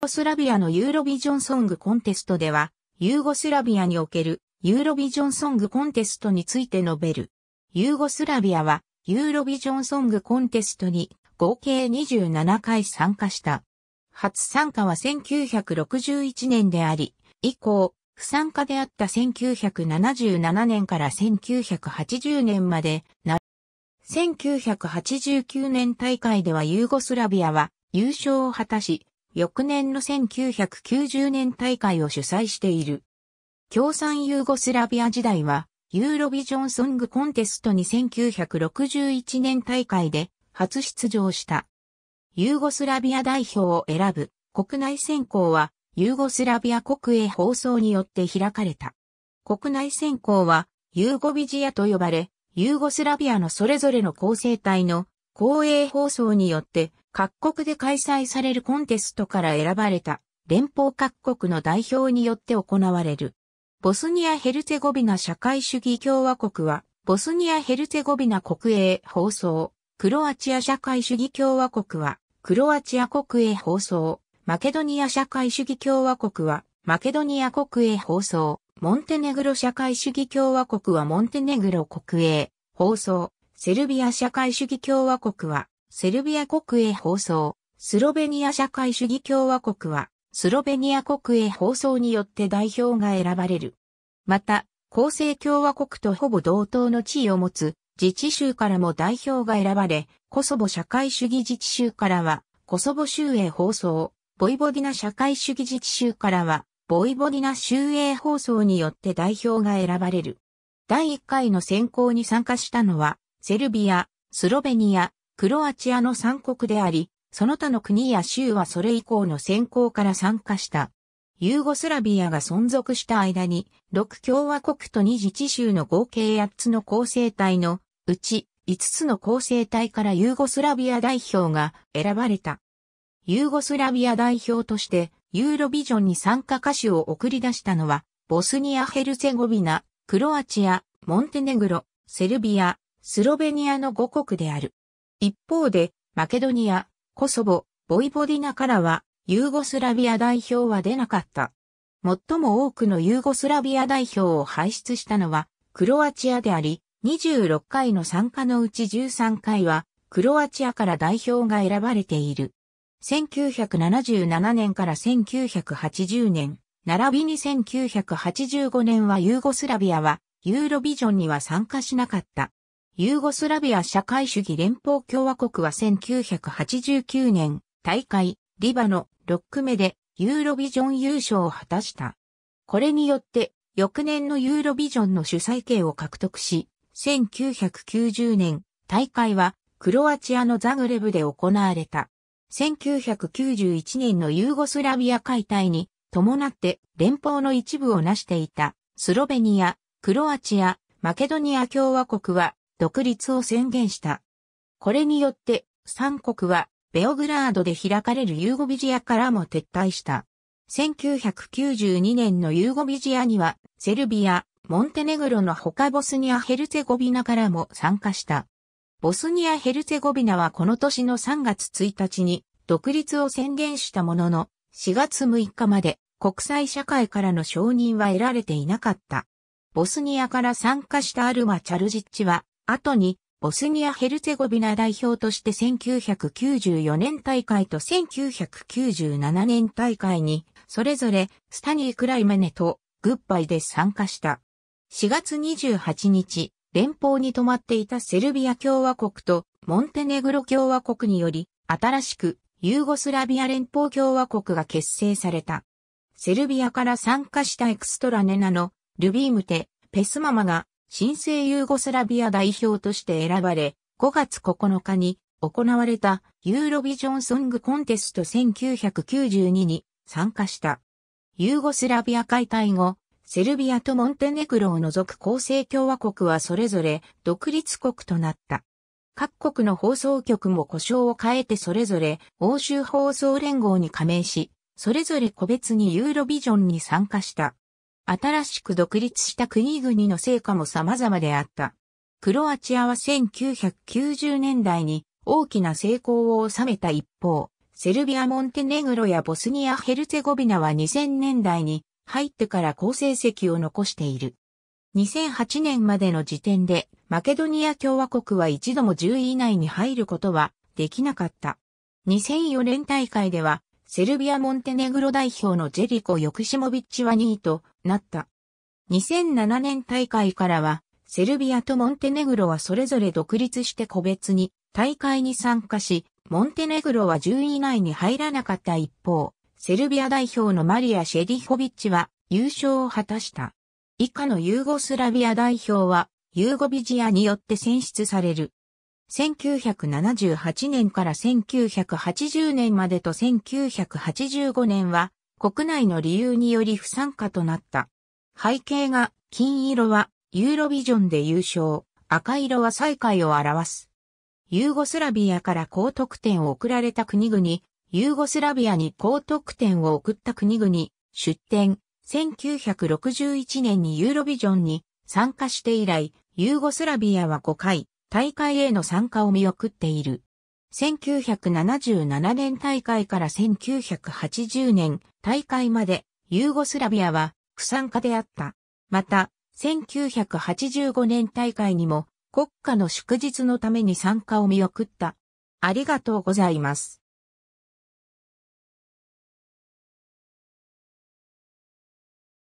ユーゴスラビアのユーロビジョンソングコンテストでは、ユーゴスラビアにおけるユーロビジョンソングコンテストについて述べる。ユーゴスラビアはユーロビジョンソングコンテストに合計27回参加した。初参加は1961年であり、以降、不参加であった1977年から1980年までな、1989年大会ではユーゴスラビアは優勝を果たし、翌年の1990年大会を主催している。共産ユーゴスラビア時代は、ユーロビジョンソングコンテストに1961年大会で初出場した。ユーゴスラビア代表を選ぶ国内選考は、ユーゴスラビア国営放送によって開かれた。国内選考は、ユーゴビジアと呼ばれ、ユーゴスラビアのそれぞれの構成体の公営放送によって各国で開催されるコンテストから選ばれた連邦各国の代表によって行われる。ボスニア・ヘルツェゴビナ社会主義共和国は、ボスニア・ヘルツェゴビナ国営放送、クロアチア社会主義共和国は、クロアチア国営放送、マケドニア社会主義共和国は、マケドニア国営放送、モンテネグロ社会主義共和国はモンテネグロ国営放送、セルビア社会主義共和国は、セルビア国営放送、スロベニア社会主義共和国は、スロベニア国営放送によって代表が選ばれる。また、厚生共和国とほぼ同等の地位を持つ自治州からも代表が選ばれ、コソボ社会主義自治州からは、コソボ州営放送、ボイボディナ社会主義自治州からは、ボイボディナ州営放送によって代表が選ばれる。第1回の選考に参加したのは、セルビア、スロベニア、クロアチアの三国であり、その他の国や州はそれ以降の選考から参加した。ユーゴスラビアが存続した間に、6共和国と2自治州の合計8つの構成体のうち5つの構成体からユーゴスラビア代表が選ばれた。ユーゴスラビア代表としてユーロビジョンに参加歌手を送り出したのは、ボスニア・ヘルセゴビナ、クロアチア、モンテネグロ、セルビア、スロベニアの5国である。一方で、マケドニア、コソボ、ボイボディナからは、ユーゴスラビア代表は出なかった。最も多くのユーゴスラビア代表を輩出したのは、クロアチアであり、26回の参加のうち13回は、クロアチアから代表が選ばれている。1977年から1980年、並びに1985年はユーゴスラビアは、ユーロビジョンには参加しなかった。ユーゴスラビア社会主義連邦共和国は1989年大会リバの6区目でユーロビジョン優勝を果たした。これによって翌年のユーロビジョンの主催権を獲得し、1990年大会はクロアチアのザグレブで行われた。1991年のユーゴスラビア解体に伴って連邦の一部を成していたスロベニア、クロアチア、マケドニア共和国は独立を宣言した。これによって、三国は、ベオグラードで開かれるユーゴビジアからも撤退した。1992年のユーゴビジアには、セルビア、モンテネグロの他ボスニア・ヘルツェゴビナからも参加した。ボスニア・ヘルツェゴビナはこの年の3月1日に独立を宣言したものの、4月6日まで国際社会からの承認は得られていなかった。ボスニアから参加したアルマ・チャルジッチは、後に、ボスニア・ヘルツェゴビナ代表として1994年大会と1997年大会に、それぞれ、スタニー・クライマネと、グッバイで参加した。4月28日、連邦に泊まっていたセルビア共和国とモンテネグロ共和国により、新しくユーゴスラビア連邦共和国が結成された。セルビアから参加したエクストラネナのルビームテ、ペスママが新生ユーゴスラビア代表として選ばれ、5月9日に行われたユーロビジョンソングコンテスト1992に参加した。ユーゴスラビア解体後、セルビアとモンテネクロを除く構成共和国はそれぞれ独立国となった。各国の放送局も故障を変えてそれぞれ欧州放送連合に加盟し、それぞれ個別にユーロビジョンに参加した。新しく独立した国々の成果も様々であった。クロアチアは1990年代に大きな成功を収めた一方、セルビア・モンテネグロやボスニア・ヘルツェゴビナは2000年代に入ってから好成績を残している。2008年までの時点でマケドニア共和国は一度も10位以内に入ることはできなかった。2004年大会ではセルビア・モンテネグロ代表のジェリコ・ヨクシモビッチは2位となった。2007年大会からは、セルビアとモンテネグロはそれぞれ独立して個別に大会に参加し、モンテネグロは10位以内に入らなかった一方、セルビア代表のマリア・シェディホビッチは優勝を果たした。以下のユーゴスラビア代表は、ユーゴビジアによって選出される。1978年から1980年までと1985年は国内の理由により不参加となった。背景が金色はユーロビジョンで優勝、赤色は最下位を表す。ユーゴスラビアから高得点を送られた国々、ユーゴスラビアに高得点を送った国々、出展、1961年にユーロビジョンに参加して以来、ユーゴスラビアは5回、大会への参加を見送っている。1977年大会から1980年大会までユーゴスラビアは不参加であった。また、1985年大会にも国家の祝日のために参加を見送った。ありがとうございます。